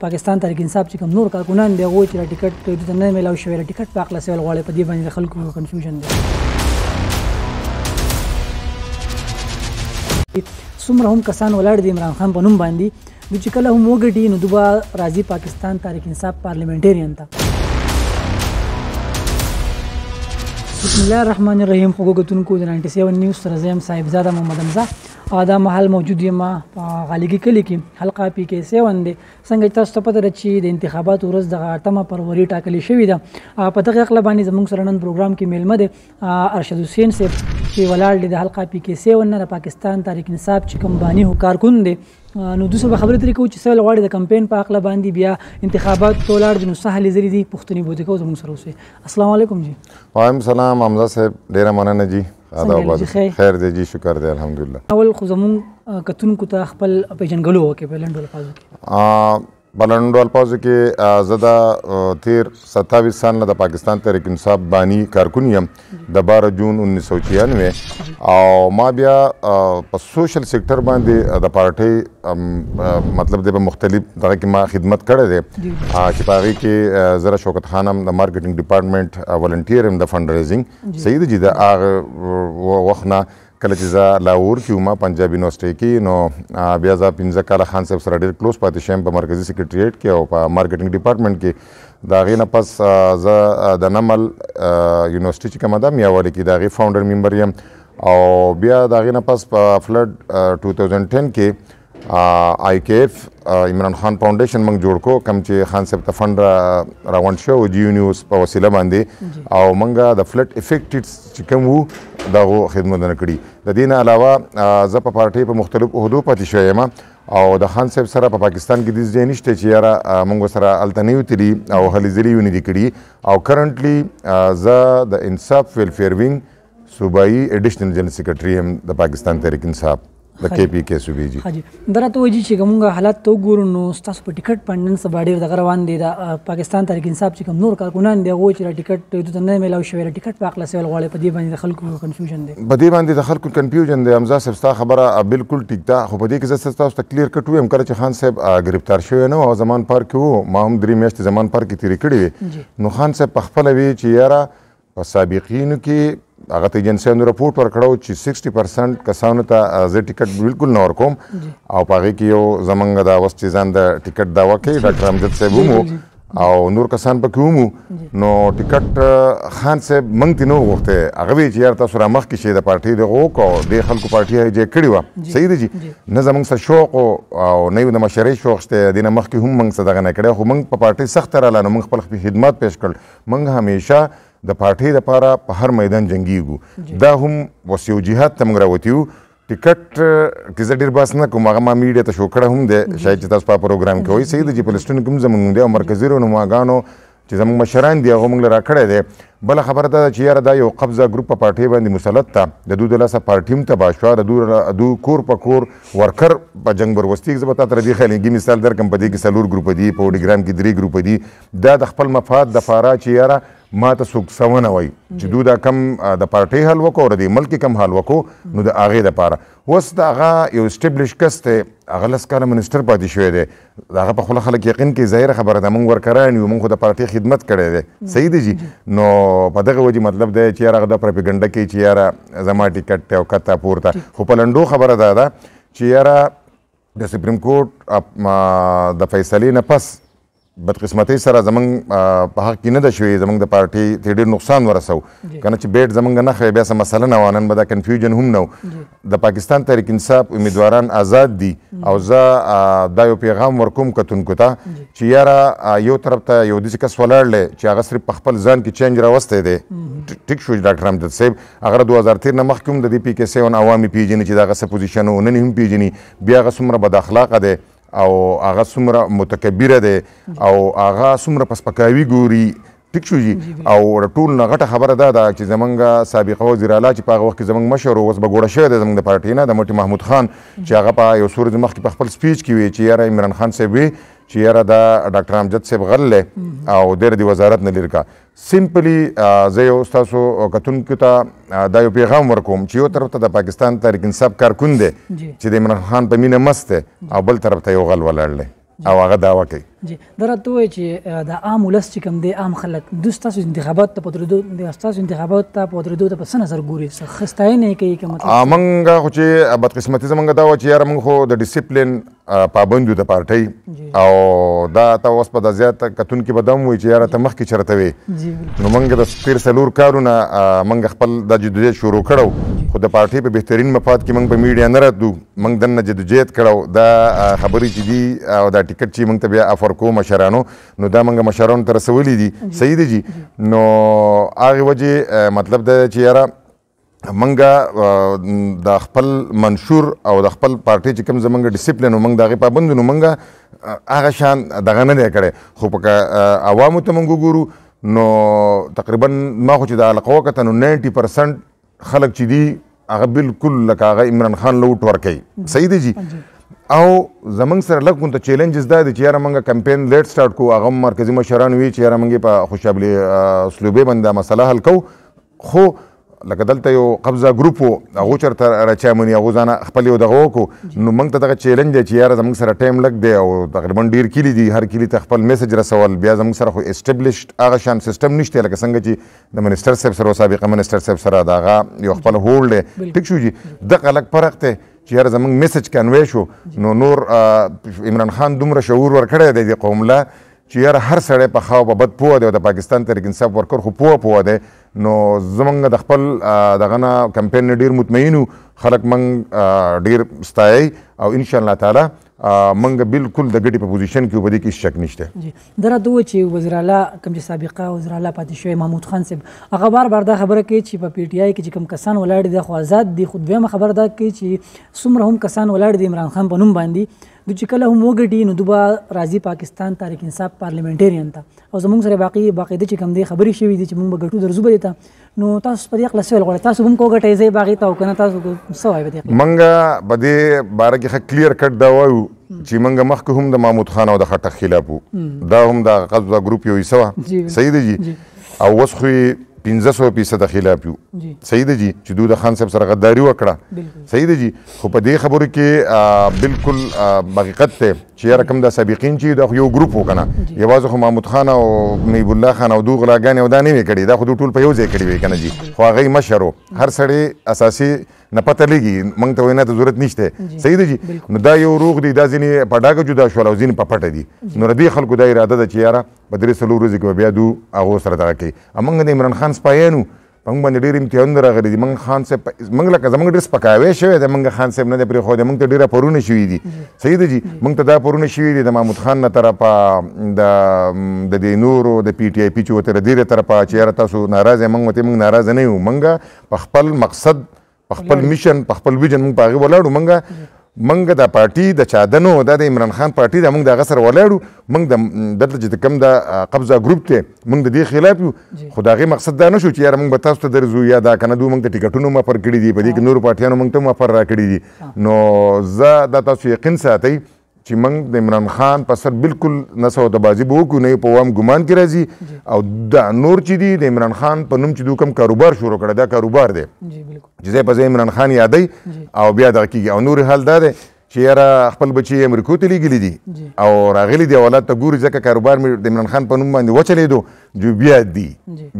پاکستان تحریک انصاف چې کوم نور کارکونان دی غوي چې ټیکټ دوی ته نه ملاو شوی ټیکټ په اخلاص ول غواړي په دې باندې خلکو کنفیوژن دی څومره هم کسان ولاړ دي عمران خان په نوم باندې دوی چې کله هم وګټي نو دوبا راځي پاکستان تحریک انصاف پارلیمنټریان ته بسم الله الرحمن الرحیم خوګو غتونکو د 97 نیوز سره زم صاحب زاده محمد امزه دا محل موجود یم په غالیګي کلی کې حلقه پی کې 7 دی څنګه تاسو ته پته چې د انتخاباتو ورځ د 8مه فروری ټاکلې شوې ده په دغه خپل باندې زموږ سره نن پروګرام کې میلمه دي ارشد حسین صاحب چې ولاړ دی د حلقه پی کې 7 نه د پاکستان تاریخ انصاف چې کمبانی هو کارکون دی نو د څه خبرې ترې کوو چې سوال غواړي د کمپاین په اخلا باندې بیا انتخابات تولار د سهل زری دي پښتني بوته کو زموږ سره اوسه السلام علیکم جی وعلیکم السلام حمزه صاحب ډیر مننه جی آداب خیر دی جی شکر دی الحمدلله اول خو زمون کتونکو ته خپل پیژنګلو وکي په لنډو لفظو کې بلند الفاظو کې زه د تیر 27 سال نه د پاکستان تحریک انصاف بانی کارکون یم د 12 جون 1996 او ما بیا په سوشل سېکټر باندې د پارټۍ مطلب د مختلف دغه کې ما خدمت کړې ده چې په هغه کې زره شوکت خانم د مارکیټینګ ډپارټمنټ ولنټیر هم د فند ریزینګ سید جی د هغه وخت نه کله چې زه لاهور کې وم پنجاب یونیورسټۍ کې نو بیا زه پنځه کاله خان صاحب سره ډېر کلوز پاتې شم په مرکزي سیکریټریټ کې او په مارکیټینګ ډپارټمنټ کې د هغې نه پس زه د نمل یونیورسټۍ چې کومه ده میاوالې کې د هغې فاونډر ممبر یم او بیا د هغې نه پس په فلډ 2010 کې آی کی اف عمران خان فاونډیشن موږ جوړ کو کوم چې خان صاحب ته فند راوند شو جی نیوز په وسیله باندې او موږ د فلټ افیکټډ چې کوم وو دا خدمتونه کړي د دین علاوه زه په پارټي په مختلف عہدو پاتې شوم او د خان صاحب سره په پاکستان کې د ځای نشته چې یاره موږ سره الټنیو تری او هلي زری یونی دي کړي او کرنټلی زه د انصاف ویلفیر وینګ صوبایي اډیشنل جنرال سیکریټری هم د پاکستان تحریک انصاف د کې پی کې سوبي جی حاجی دره ته وایي چې کومه حالت ته ګورو نو تاسو په ټیکټ پندن سبا ډیر دغه روان دي د پاکستان تحریک انصاف چې کوم نور کارکونان دی غو چې ټیکټ دوی نه ملاو شوی ټیکټ واقعله سوال غواړي په دې باندې خلکو کنفیوژن دی په دې باندې د خلکو کنفیوژن دی حمزه صاحب تاسو خبره بالکل ټیک ده خو په دې کې زه تاسو ته کلیر کټ ویم کړ چې خان صاحب گرفتار شوی نو او زمان پارک وو ما هم درې میاشتې زمان پارک کې تیر کړی نو خان صاحب په خپل وی چې یاره په سابقینو کې هغه ته ایجنسیانو رپورټ ورکړو چې 60% کسانو ته زه ټیکټ بالکل نه ورکوم او په هغه کې یو زمنګ دا وس چې ځان د ټیکټ دا وکړي ډاکټر امجد صاحب هم او نور کسان پکې هم نو ټیکټ خان صاحب منګ تینو غوښته هغه وی چې یار تاسو را مخ کې شه د پارټي د غوک او د خلکو پارټي یې جې کړی و صحیح دی جی نه زمنګ سره شوق او نه د مشرۍ شوق شته د نه مخ کې هم منګ صدقه نه کړی خو منګ په پارټي سخت را لانه منګ خپل خدمات پېښ کړ منګ همیشه د پارټۍ لپاره په هر میدان جنگیږو دا هم اوس یو جهاد ته موږ راوتیو ټیکټ کې زه ډېر بحث نه کوم هغه ما میډیا ته شو کړی هم دی شاید چې تاسو په پروګرام کې وایي صحیح دی چې فلسطین کوم زمونږ دی او مرکزي رونماګانو چې زمونږ مشران دي هغه موږ له راکړی دی بله خبره دا ده چې یاره دا یو قبضه ګروپ په پارټۍ باندې مسلط ته د دوی د لاسه پارټي هم تباه شوه د دوی دو کور په کور ورکر په جنګ بربستي زه به تا ته دې خیالېږي مثال درکړم په دې کې څلور ګروپه دي په اوډیګرام کې درې ګروپه دي دا د خپل مفاد دپاره چې یاره ما ته څوک څه ونه وایي چې دوی دا کم د پارټۍ حل وکړو او د دې ملک کم حل وکړو نو د هغې دپاره اوس د هغه یو اسټبلش کس دی هغه لس کاله منسټر پاتې شوی دی د هغه په خوله خلک یقین کوي ظاهره خبره ده موږ ورکران یو موږ خو د پارټۍ خدمت کړی دی صحیح دی جی نو په دغه وجې مطلب دی چې یاره هغه د پروپیګنډه کوي چې یاره زما ټیکټ دی او کته پورته خو په لنډو خبره دا ده چې یاره د سپریم کورټ د فیصلې نه پس بدقسمتۍ سره زمونږ په حق کې نه ده شوې زمونږ د پارټۍ ته ډېر نقصان ورسو که نه چې بیټ زمونږ نه ښیي بیا څه مسله نه وه نن به دا کنفیوژن هم نه و د پاکستان تحریک انصاف امیدواران آزاد دي او زه دا یو پیغام ورکوم کتونکو ته چې یاره یو طرف ته یو داسې کس ولاړ دی چې هغه صرف په خپل ځان کې چینج راوستی دی ټیک شو ډاکټر امجد صاحب هغه دوه هزار تېر نه مخکې هم د دې پي کې سیون عوامې پېژني چې د هغه څه پوزیشن و نن هم پېژني بیا هغه څومره بد اخلاقه دی او هغه څومره متکبره دی او هغه څومره په سپکاوي ګوري ټیک شو جی او ټول نه غټه خبره دا ده چې زمونږ سابقه وزیر اعلی چې په هغه وخت کې زمونږ مشر اوس به ګوړه شوی دی زمونږ د پارټۍ نه د مټي محمود خان چې هغه په یو سورج مخکې په خپل سپیچ کې وی چې یاره عمران خان صاحب وی چې یاره دا ډاکټر امجد صاحب غل او ډېر دی وزارت نه لري کا سمپلی uh, زه یو تاسو کتونکو ته uh, دا یو پیغام ورکوم چې یو طرف ته د پاکستان تحریک انصاف کارکون دی چې د عمران خان په مینه مست او بل طرف ته یو غل ولاړ دی او هغه داوا کوي جی درته وای چې د عام ولس چې کوم دی عام خلک د تاسو انتخابات ته پدردو د تاسو انتخابات ته پدردو ته پس نظر ګوري خستای نه کوي کوم مطلب امنګ خو چې بدقسمتي زمنګ دا و چې یار موږ خو د ډیسپلین پابندو د پارټۍ او دا ته اوس په د زیات کتون کې بدم وي چې یار ته مخ کې چرته وي نو موږ د سپیر سلور کارونه موږ خپل د جدوجہد شروع کړو خو د پارټۍ په بهترین مفاد کې موږ په میډیا نه راتلو موږ دننه جدوجهد کړو دا خبرې چې دي او دا ټیکټ چې موږ ته بیا افر کوو مشرانو نو دا موږ مشرانو ته رسولي دي صحیح دی جی نو هغې وجې مطلب دا چې یاره منګه د خپل منشور او د خپل پارټي چې کوم زمنګ ډیسپلین او منګ دغه پابند نو منګه هغه شان دغه نه دی کړی خو په عوامو ته منګو ګورو نو تقریبا ما خو چې د علاقه وکړه نو 90% خلک چې دي هغه بالکل لکه هغه عمران خان لوټ ورکوي صحیح دی جی او زمنګ سره لږ کوم ته چیلنجز دا دي چې یاره موږ کمپین لیټ سٹارټ کو هغه مرکزی مشران وی چې یاره موږ په خوشابلی اسلوبې باندې مسله حل کو خو لکه دلته یو قبضه ګروپ وو هغو چېرته راچامني هغو ځانه خپل یو دغه وکړو نو موږ ته دغه چیلنج دی چې یاره زموږ سره ټایم لږ دی او تقریبا ډېر کلي دي هر کلي ته خپل میسج رسول بیا زموږ سره خو اسټبلشډ هغه شان سیسټم نشته لکه څنګه چې د منسټر صاحب سره سابقه منسټر صاحب سره د هغه یو خپل هولډ دی ټیک شو جی دغه لږ فرق دی چې یاره زموږ میسج کنوی شو نو نور عمران خان دومره شعور ورکړی دی د قوم له چې یاره هر سړی په خاو په بد پوه دی او د پاکستان تحریک انصاف ورکر خو پوه پوه دی نو زمونږ د خپل دغه نه کمپین نه ډېر مطمئن خلک موږ ډېر ستایي او انشاءالله تعالی منګه بالکل د ګټي په پوزیشن کې وبدي کې شک نشته جی دره دوه چې وزیر اعلی کوم چې سابقه وزیر اعلی پاتې شوی محمود خان صاحب هغه بار بار دا خبره کوي چې په پی ټ آی کې چې کوم کسان ولاړ دي خو آزاد دي خو دویمه خبره دا کوي چې څومره هم کسان ولاړ دي عمران خان په نوم باندې د چې کله هم وګټي نو دوبه راځي پاکستان تاریخ انصاف پارلیمنټریان ته او زمونږ سره باقي باقاعده چې کوم دی خبرې شوې دي چې موږ به ګټو درځو به ته نو تاسو په دې خپل سوال غواړئ تاسو هم کو ګټي زی باغی تاسو کنه تاسو څه وایي به منګه په دې باره کې کلیر کټ دا وایو چې منګه مخکې هم د محمود خان او د خټک خلاف دا هم د غزو ګروپ یو ایسه سید جی او وسخه 1500 فیصد خلاف یو صحیح ده جی چې دوی د خان صاحب سره غداری وکړه صحیح ده جی خو په دې خبرو کې بالکل حقیقت ته چې یاره کوم د سابقین چې دا یو ګروپ وکنه یوازې خو محمود خان او میب الله خان او دوی غلاګانې او دا نه وې کړې دا خو دوی ټول په یو ځای کړې وې کنه جی خو هغه مشر هر سړی اساسي نه پته لګي موږ ته وینا ته ضرورت نشته صحیح ده جی نو دا یو روغ دی دا ځینې په ډاګه جدا شول او ځینې په پټه دي نو ردی خلکو دا اراده ده چې یاره په درې څلور ورځې کې بیا دو هغو سره دغه کوي موږ د عمران خان سپایانو موږ باندې ډېر امتحانونه راغلي دي موږ خان صاحب موږ لکه زموږ ډېر سپکاوی شوی دی موږ خان صاحب نه دی پرېښودی موږ ته ډېره پرونه شوي دي صحیح ده جي موږ ته دا پرونه شوي دي د محمود خان نه طرفه د د دې نورو د پی ټي آی پي چې ورته ډېره طرفه چې یاره تاسو ناراضه موږ ورته موږ ناراضه نه یو موږ په خپل مقصد په خپل میشن په خپل ویژن موږ په هغې ولاړو موږ موږ د پارټي د چادنو دا د عمران خان پارټي دا موږ د هغه سره ولاړو موږ د دلته چې کوم د قبضه ګروپ دی موږ د دې خلاف یو خو د هغې مقصد دا نه شو چې یاره موږ به تاسو ته درځو یا دا که نه دوی موږ ته ټکټونه مفر کړي دي په دې کې نورو پارټیانو موږ ته مفر را کړي دي نو زه دا تاسو یقین ساتئ چې موږ د عمران خان په سر بالکل نسو ته بازی به وکړو نه په وام ګمان کې راځي او دا نور چې دي د عمران خان په نوم چې دوی کوم کاروبار شروع کړی دا کاروبار دی چې ځای په ځای عمران خان یادی او بیا دغه کېږي او نور حال دا دی چې یاره خپل بچي امریکو ته لیږلي دي او راغلي دي اولاد ته ګوري ځکه کاروبار مې د عمران خان په نوم باندې وچلېدو جو بیا دي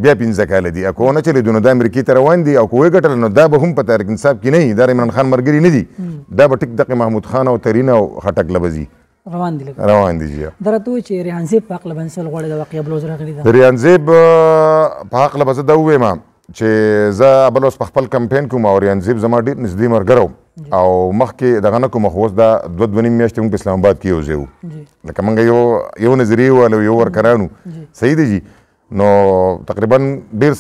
بیا پنځه کاله دي که ونه چلېدو نو دا امریکې ته روان دي او که ویې ګټل نو دا به هم په تحریک انصاف کې نه وي دا عمران خان ملګري نه دي دا به ټیک دقې محمود خان او ترین او خټک لبزي روان دي لګ روان دي جی درته چې ریحان زیب په حق لبنسل غوړې د واقعي بلوز راغلي ده ریحان زیب په حق لبزه دا وې ما چې زه بل اوس په خپل کمپین کې مور ینزیب زما ډیر نږدې مرګرو او مخکې دغه نه کوم خو اوس دا دوه دوه نیم میاشتې موږ په اسلام آباد کې یو ځای وو لکه موږ یو یو نظریې والو یو ورکرانو صحیح دی جی نو تقریبا ډیر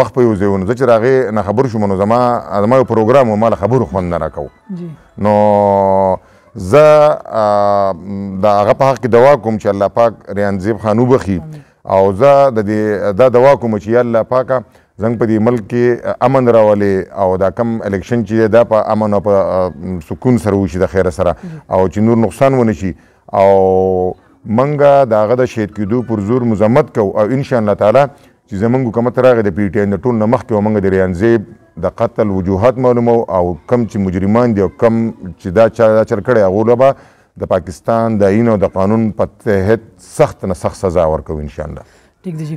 وخت په یو ځای وو نو زه چې راغې نه خبر شوم نو زما زما یو پروګرام و ما له خبرو خوند نه راکو نو زه د هغه په حق کې دوا کوم چې الله پاک ریانزیب خانو بخي او زه د دا دوا کوم چې الله پاکه زنګ په دې ملک کې امن راولې او دا کم الیکشن چې دا په امن او په سکون سره وشي د خیر سره او چې نور نقصان ونه شي او منګه داغه د شهید کېدو پر زور مزمت کو او ان شاء الله تعالی چې زمونږ حکومت راغی د پی ټی ان ټول نه مخکې ومنګ د ریان زیب د قتل وجوهات معلومو او کم چې مجرمان دي او کم چې دا چا دا چر کړی هغه به د پاکستان د عین او د قانون په تحت سخت نه سخت سزا ورکو ان شاء الله ټیک دی جی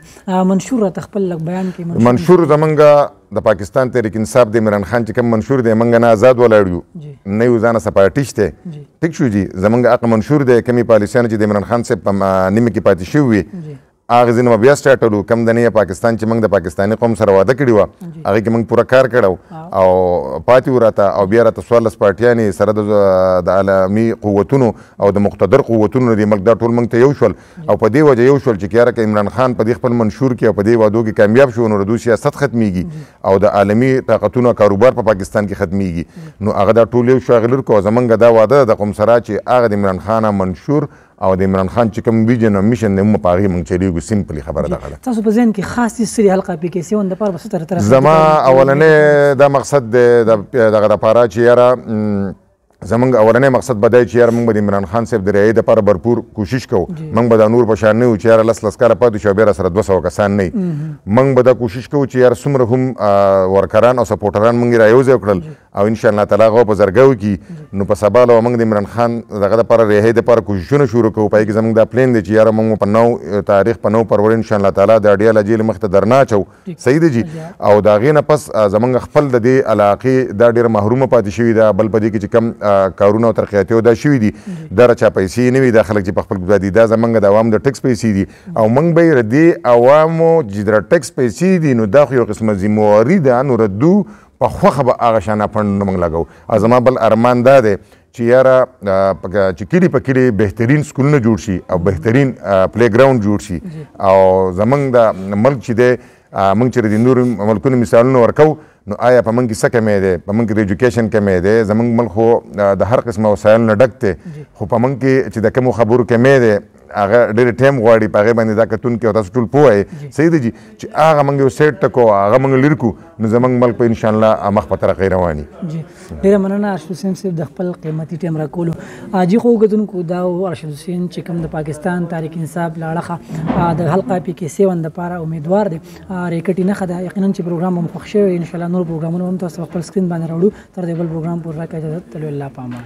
منشور ته خپل لګ بیان کې منشور زمونږ د پاکستان تحریک انصاف د عمران خان چې کوم منشور دی موږ نه آزاد ولاړو نه یو ځان سپارټیش ته ټیک شو جی زمونږ اق منشور دی کمی پالیسیان چې د عمران خان سره نیمه کې پاتې شوی هغه ځینې بیا سټارټ ولو کم دنې پاکستان چې موږ د پاکستاني قوم سره واده کړی و هغه کې موږ پوره کار کړو او پاتې وراته او بیا راته سوالس پارټیانې سره د عالمي قوتونو او د مقتدر قوتونو د ملک دا ټول موږ ته یو شول او په دې وجه یو شول چې کیاره کې عمران خان په دې خپل منشور کې او په دې وادو کې کامیاب شو نو د سیاست ختميږي او د عالمي طاقتونو کاروبار په پاکستان کې ختميږي نو هغه دا ټول یو شاغلر کو زمونږ دا واده د قوم سره چې هغه د عمران خان منشور او د عمران خان چې کوم ویژن او میشن دی موږ په هغې موږ چلیږو سمپلي خبره دغه ده تاسو په ذهن کې خاص څه سری حلقه پی کې سیون دپاره به څه طرح زما اولنی دا مقصد دی دغه دپاره چې یاره زمونږ اورنۍ مقصد به دی چې یار موږ به د عمران خان صاحب د رعایت لپاره برپور کوشش کوو موږ به دا نور په شان نه یو چې یار لس لس کاله پاتې شو بیا راسره دوه سوه کسان نه موږ به دا کوشش کوو چې یار څومره هم ورکران او سپورټران موږ را یوځای کړل او ان شاء الله تعالی هغه په زرګو کې نو په سبا له موږ د عمران خان دغه لپاره رعایت لپاره کوششونه شروع کوو پای کې زموږ دا پلین دی چې یار موږ په نو تاریخ په نو پرور ان شاء الله تعالی د اډیال جیل مخته درنا چو صحیح دی جی او دا غینه پس زمونږ خپل د دې علاقې دا ډیر محروم پاتې شوی دا بل پدې کې چې کم کارونه او ترقیاتي او دا شوي دي دغه چا پیسې نه وي دا خلک چې په خپل ګډه دي دا زمونږ د عوامو د ټیکس پیسې دي او موږ به یې ردې عوامو چې د ټیکس پیسې دي نو دا خو یو قسمه ذمواري ده نو ردو په خوخه به هغه شانه فنډ نه موږ لګو زما بل ارمان دا دی چې یاره چې کلی په کلی بهترین سکولونه جوړ شي او بهترین پلی ګراوند جوړ شي او زمنګ د ملک چې دی موږ چې د نور ملکونو مثالونه ورکو نو آیا په منګ کې څه کمی دی په منګ کې د ایجوکیشن کمی دی زمونږ ملک خو د هر قسمه وسایلو نه ډک دی خو په منګ کې چې د کمو خبرو کمی دی هغه ډېر ټایم غواړي په هغې باندې دا کتونکي او تاسو ټول پوه یې صحیح دی جي چې هغه موږ یو سیټ ټکو هغه موږ لرې کړو نو زموږ ملک په انشاءالله مخ په ترقۍ روان جی ډېره مننه ارشد حسین صاحب د خپل قیمتي ټایم راکولو جی خو اوږدونکو دا و ارشد حسین چې کوم د پاکستان تاریخ انصاف له اړخه د حلقه پی کې سیون دپاره امیدوار دی ریکټي نښه ده یقینا چې پروګرام هم خوښ شوی انشاءالله نور نور پروګرامونه هم تاسو خپل سکرین باندې راوړو تر دې بل پروګرام پورې راکړه اجازه تلو الله پامه